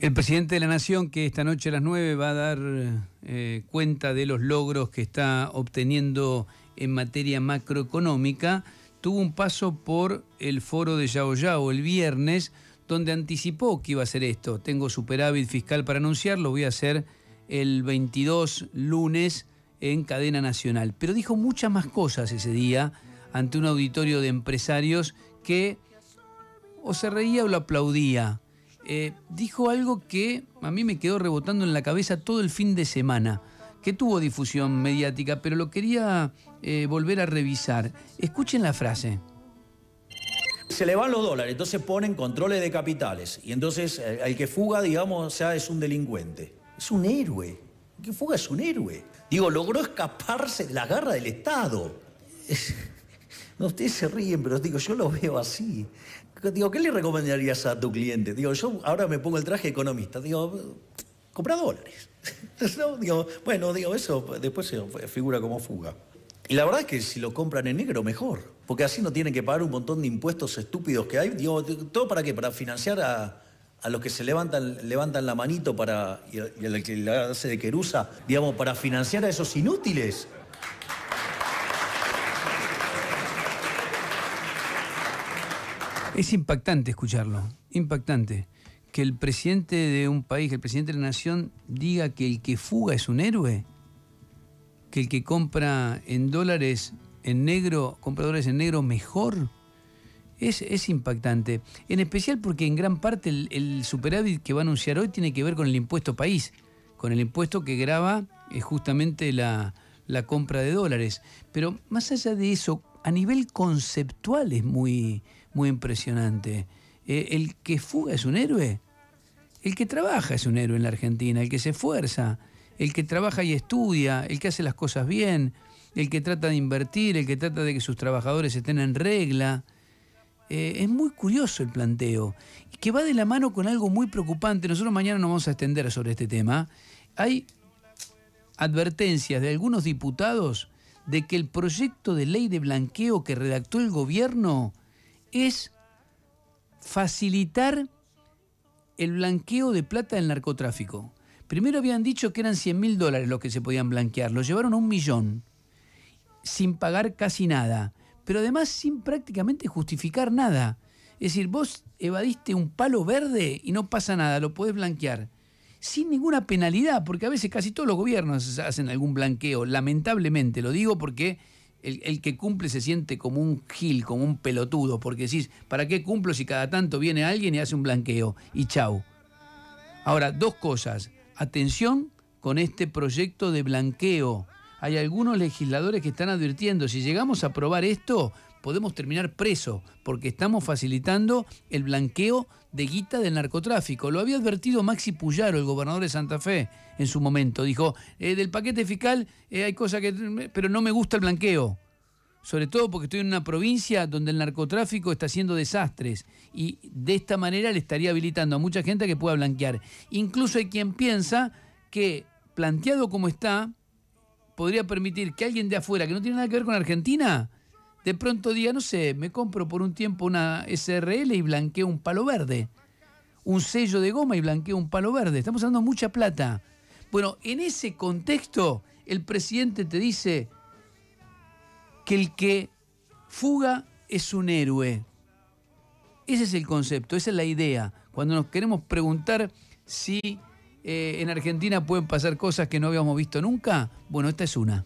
El presidente de la Nación, que esta noche a las 9 va a dar eh, cuenta de los logros que está obteniendo en materia macroeconómica, tuvo un paso por el foro de Yao Yao el viernes, donde anticipó que iba a ser esto. Tengo superávit fiscal para anunciarlo, voy a hacer el 22 lunes en cadena nacional. Pero dijo muchas más cosas ese día ante un auditorio de empresarios que o se reía o lo aplaudía eh, dijo algo que a mí me quedó rebotando en la cabeza todo el fin de semana, que tuvo difusión mediática, pero lo quería eh, volver a revisar. Escuchen la frase. Se le van los dólares, entonces ponen controles de capitales y entonces eh, el, que fuga, digamos, es un delincuente. Es un héroe. El que fuga es un héroe. Digo, logró escaparse de la garra del Estado ustedes se ríen, pero digo, yo lo veo así. Digo, ¿qué le recomendarías a tu cliente? Digo, yo ahora me pongo el traje economista. Digo, compra dólares. digo, bueno, digo, eso después se figura como fuga. Y la verdad es que si lo compran en negro, mejor. Porque así no tienen que pagar un montón de impuestos estúpidos que hay. Digo, ¿todo para qué? Para financiar a, los que se levantan, levantan la manito para, y los que le hace de querusa, digamos, para financiar a esos inútiles. Es impactante escucharlo, impactante. Que el presidente de un país, el presidente de la nación diga que el que fuga es un héroe, que el que compra en dólares en negro, compra en negro mejor. Es, impactante, en especial porque en gran parte el, superávit que va a anunciar hoy tiene que ver con el impuesto país, con el impuesto que grava eh, justamente la, la compra de dólares. Pero más allá de eso, a nivel conceptual es muy, muy impresionante. Eh, el que fuga es un héroe, el que trabaja es un héroe en la Argentina, el que se esfuerza, el que trabaja y estudia, el que hace las cosas bien, el que trata de invertir, el que trata de que sus trabajadores estén en regla. Eh, es muy curioso el planteo, que va de la mano con algo muy preocupante. Nosotros mañana nos vamos a extender sobre este tema. Hay advertencias de algunos diputados de que el proyecto de ley de blanqueo que redactó el gobierno es facilitar el blanqueo de plata del narcotráfico. Primero habían dicho que eran 100 mil dólares los que se podían blanquear, lo llevaron a un millón, sin pagar casi nada, pero además sin prácticamente justificar nada. Es decir, vos evadiste un palo verde y no pasa nada, lo podés blanquear sin ninguna penalidad, porque a veces casi todos los gobiernos hacen algún blanqueo, lamentablemente, lo digo porque el, que cumple se siente como un gil, como un pelotudo, porque decís, ¿para qué cumplo si cada tanto viene alguien y hace un blanqueo? Y chau. Ahora, dos cosas. Atención con este proyecto de blanqueo. Hay algunos legisladores que están advirtiendo, si llegamos a aprobar esto, podemos terminar presos porque estamos facilitando el blanqueo de guita del narcotráfico. Lo había advertido Maxi Puyaro, el gobernador de Santa Fe, en su momento. Dijo, eh, del paquete fiscal eh, hay cosas que... pero no me gusta el blanqueo. Sobre todo porque estoy en una provincia donde el narcotráfico está haciendo desastres y de esta manera le estaría habilitando a mucha gente que pueda blanquear. Incluso hay quien piensa que, planteado como está, podría permitir que alguien de afuera, que no tiene nada que ver con Argentina, de pronto diga, no sé, me compro por un tiempo una SRL y blanqueo un palo verde, un sello de goma y blanqueo un palo verde. Estamos hablando de mucha plata. Bueno, en ese contexto, el presidente te dice que el que fuga es un héroe. Ese es el concepto, esa es la idea. Cuando nos queremos preguntar si eh, en Argentina pueden pasar cosas que no habíamos visto nunca, bueno, esta es una.